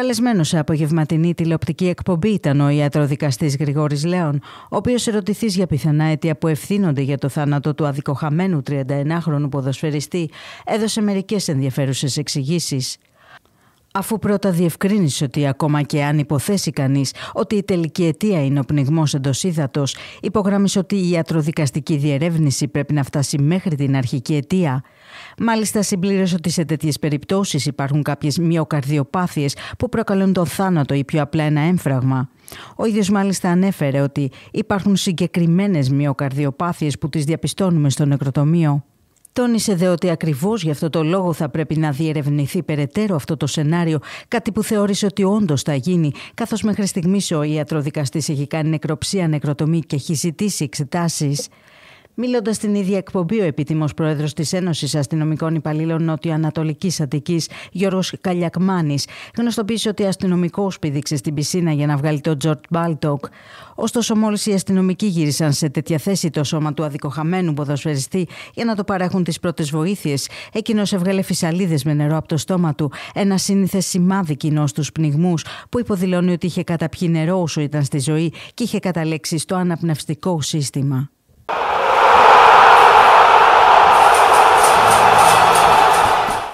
Καλεσμένος σε απογευματινή τηλεοπτική εκπομπή ήταν ο ιατροδικαστής Γρηγόρης Λέων, ο οποίος ερωτηθείς για πιθανά αίτια που ευθύνονται για το θάνατο του αδικοχαμενου 31 39χρονου ποδοσφαιριστή, έδωσε μερικές ενδιαφέρουσες εξηγήσεις. Αφού πρώτα διευκρίνησε ότι ακόμα και αν υποθέσει κανείς ότι η τελική αιτία είναι ο πνιγμός εντός ύδατος, ότι η ιατροδικαστική διερεύνηση πρέπει να φτάσει μέχρι την αρχική αιτία. Μάλιστα, συμπλήρωσε ότι σε τέτοιες περιπτώσεις υπάρχουν κάποιες μυοκαρδιοπάθειες που προκαλούν τον θάνατο ή πιο απλά ένα έμφραγμα. Ο ίδιος μάλιστα ανέφερε ότι υπάρχουν συγκεκριμένες μυοκαρδιοπάθειες που τις διαπιστώνουμε στο νεκροτομείο. Τόνισε δε ότι ακριβώς γι' αυτό το λόγο θα πρέπει να διερευνηθεί περαιτέρω αυτό το σενάριο, κάτι που θεώρησε ότι όντως θα γίνει, καθώς μέχρι στιγμής ο ιατροδικαστής έχει κάνει νεκροψία, νεκροτομή και έχει ζητήσει εξετάσεις. Μιλώντα στην ίδια εκπομπή, ο επίτιμος πρόεδρος της Ένωσης Αστυνομικών Υπαλλήλων Νότιο-Ανατολική Αττικής, Γιώργος Καλιακμάνης, γνωστοποίησε ότι αστυνομικό πήδηξε στην πισίνα για να βγάλει τον Τζορτ Μπάλτοκ. Ωστόσο, μόλις οι αστυνομικοί γύρισαν σε τέτοια θέση το σώμα του αδικοχαμένου ποδοσφαιριστή για να το παρέχουν τις πρώτες βοήθειες, εκείνος έβγαλε φυσαλίδες με νερό από το στόμα του, ένα σύνηθες σημάδι κοινό στους πνιγμούς, που υποδηλώνει ότι είχε καταπιεί όσο ήταν στη ζωή και είχε καταλέξει στο αναπνευστικό σύστημα.